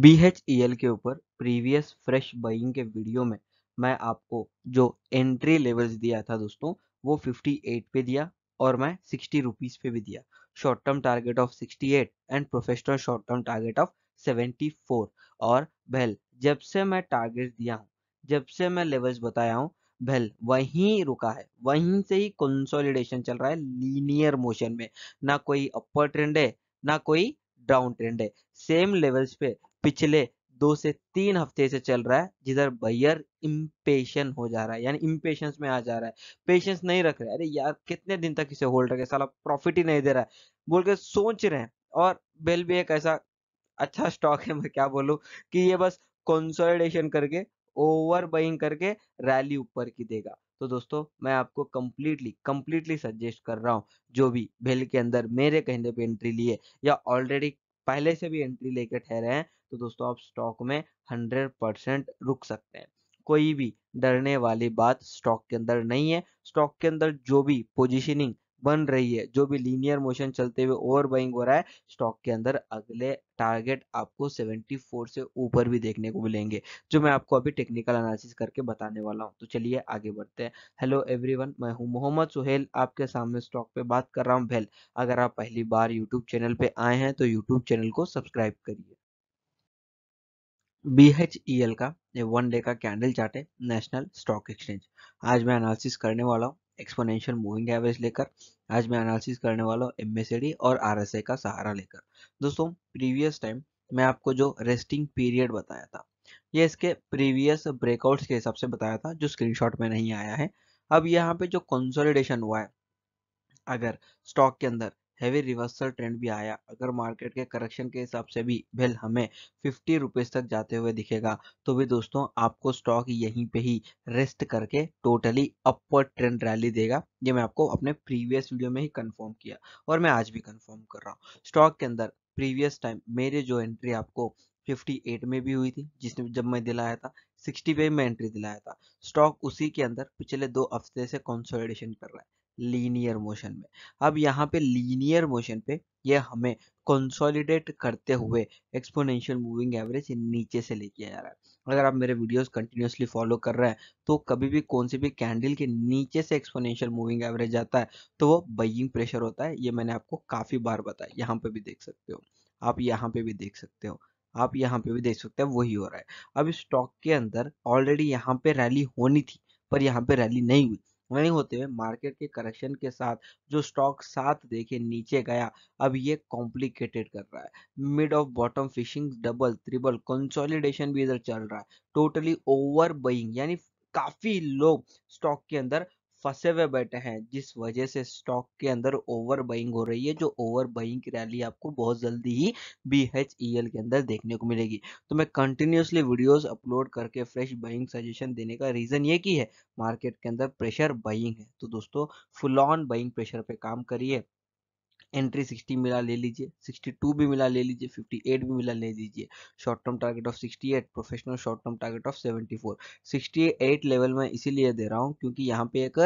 B e के ऊपर previous fresh buying के वीडियो में मैं आपको जो एंट्री लेवल्स दिया था दोस्तों वो 58 पे दिया और मैं सिक्सटी रुपीज़ पे भी दिया short term target of 68 and professional short term target of 74 और भेल जब से मैं टारगेट दिया हूँ जब से मैं लेवल्स बताया हूँ भेल वहीं रुका है वहीं से ही कंसोलिडेशन चल रहा है लीनियर मोशन में ना कोई अपर ट्रेंड है ना कोई डाउन ट्रेंड है सेम लेवल्स पे पिछले दो से तीन हफ्ते से चल रहा है जिधर बैयर इम्पेशन हो जा रहा है यानी इम्पेशंस में आ जा रहा है पेशेंस नहीं रख रहा है अरे यार कितने दिन तक इसे होल्ड रखे साला प्रॉफिट ही नहीं दे रहा है बोल के सोच रहे हैं और बेल भी एक ऐसा अच्छा स्टॉक है मैं क्या बोलूँ कि ये बस कंसोलिडेशन करके ओवर बाइंग करके रैली ऊपर की देगा तो दोस्तों मैं आपको कंप्लीटली कंप्लीटली सजेस्ट कर रहा हूँ जो भी बेल के अंदर मेरे कहने पे एंट्री लिए या ऑलरेडी पहले से भी एंट्री लेके ठहरे हैं तो दोस्तों आप स्टॉक में हंड्रेड परसेंट रुक सकते हैं कोई भी डरने वाली बात स्टॉक के अंदर नहीं है स्टॉक के अंदर जो भी पोजिशनिंग बन रही है जो भी लीनियर मोशन चलते हुए ओवर बाइंग हो रहा है स्टॉक के अंदर अगले टारगेट आपको 74 से ऊपर भी देखने को मिलेंगे जो मैं आपको अभी टेक्निकल एनालिसिस करके बताने वाला हूं तो चलिए आगे बढ़ते हैं हेलो एवरीवन मैं हूं मोहम्मद सुहेल आपके सामने स्टॉक पे बात कर रहा हूं भेल अगर आप पहली बार यूट्यूब चैनल पे आए हैं तो यूट्यूब चैनल को सब्सक्राइब करिए बी एच ई एल का वन डे का कैंडल चार्ट है नेशनल स्टॉक एक्सचेंज आज मैं एनालिसिस करने वाला हूँ एक्सपोनेंशियल मूविंग एवरेज लेकर आज मैं एनालिसिस करने वाला हूँ एम और आर का सहारा लेकर दोस्तों प्रीवियस टाइम मैं आपको जो रेस्टिंग पीरियड बताया था ये इसके प्रीवियस ब्रेकआउट्स के हिसाब से बताया था जो स्क्रीनशॉट में नहीं आया है अब यहाँ पे जो कंसोलिडेशन हुआ है अगर स्टॉक के अंदर हैवी रिवर्सल ट्रेंड भी आया अगर मार्केट के करेक्शन के हिसाब से भी वेल हमें फिफ्टी रुपीज तक जाते हुए दिखेगा तो भी दोस्तों आपको स्टॉक यहीं पे ही रेस्ट करके टोटली अपर ट्रेंड रैली देगा ये मैं आपको अपने प्रीवियस वीडियो में ही कंफर्म किया और मैं आज भी कंफर्म कर रहा हूँ स्टॉक के अंदर प्रीवियस टाइम मेरे जो एंट्री आपको 58 में भी हुई थी जिसने जब मैं दिलाया था 60 में एंट्री दिलाया था स्टॉक उसी के अंदर पिछले दो हफ्ते से कंसोलिडेशन कर रहा है लीनियर मोशन में अब यहाँ पे लीनियर मोशन पे ये हमें कंसोलिडेट करते हुए एक्सपोनेंशियल मूविंग एवरेज नीचे से लेके जा रहा है अगर आप मेरे वीडियोस कंटिन्यूसली फॉलो कर रहे हैं तो कभी भी कौन से भी कैंडल के नीचे से एक्सपोनेंशियल मूविंग एवरेज जाता है तो वो बइंग प्रेशर होता है ये मैंने आपको काफ़ी बार बताया यहाँ पे भी देख सकते हो आप यहाँ पे भी देख सकते हो आप यहाँ पे भी देख सकते हो वही हो रहा है अब स्टॉक के अंदर ऑलरेडी यहाँ पे रैली होनी थी पर यहाँ पे रैली नहीं हुई नहीं होते हुए मार्केट के करेक्शन के साथ जो स्टॉक साथ देखे नीचे गया अब ये कॉम्प्लिकेटेड कर रहा है mid of bottom fishing double triple consolidation भी इधर चल रहा है टोटली ओवर बइंग यानी काफी लोग स्टॉक के अंदर फंसे हुए बैठे हैं जिस वजह से स्टॉक के अंदर ओवर बाइंग हो रही है जो ओवर बाइंग की रैली आपको बहुत जल्दी ही बी e के अंदर देखने को मिलेगी तो मैं कंटिन्यूसली वीडियोस अपलोड करके फ्रेश बाइंग सजेशन देने का रीज़न ये की है मार्केट के अंदर प्रेशर बाइंग है तो दोस्तों फुल ऑन बाइंग प्रेशर पे काम करिए एंट्री 60 मिला ले लीजिए 62 भी मिला ले लीजिए 58 भी मिला ले लीजिए short term target of 68 professional short term target of 74 68 level में इसीलिए दे रहा हूँ क्योंकि यहाँ पे एक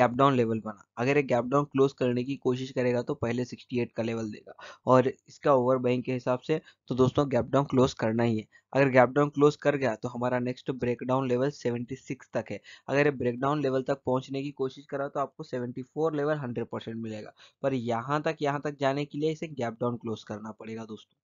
गैप डाउन लेवल बना अगर एक गैप डाउन क्लोज करने की कोशिश करेगा तो पहले 68 का लेवल देगा और इसका ओवर बैंक के हिसाब से तो दोस्तों गैप डाउन क्लोज करना ही है अगर गैप डाउन क्लोज कर गया तो हमारा नेक्स्ट ब्रेकडाउन लेवल 76 तक है अगर ये ब्रेकडाउन लेवल तक पहुंचने की कोशिश करा तो आपको 74 लेवल 100 परसेंट मिलेगा पर यहाँ तक यहाँ तक जाने के लिए इसे गैप डाउन क्लोज करना पड़ेगा दोस्तों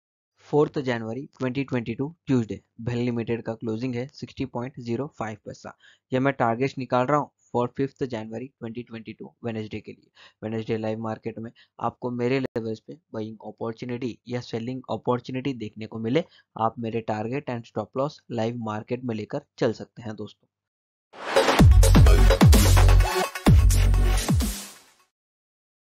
फोर्थ जनवरी 2022 ट्यूसडे भेल लिमिटेड का क्लोजिंग है 60.05 पैसा ये मैं टारगेट निकाल रहा हूँ फॉर फिफ्थ जनवरी 2022 वेनेसडे के लिए वेनेसडे लाइव मार्केट में आपको मेरे लेवल्स पे बाइंग अपॉर्चुनिटी या सेलिंग अपॉर्चुनिटी देखने को मिले आप मेरे target and stop loss live market में लेकर चल सकते हैं दोस्तों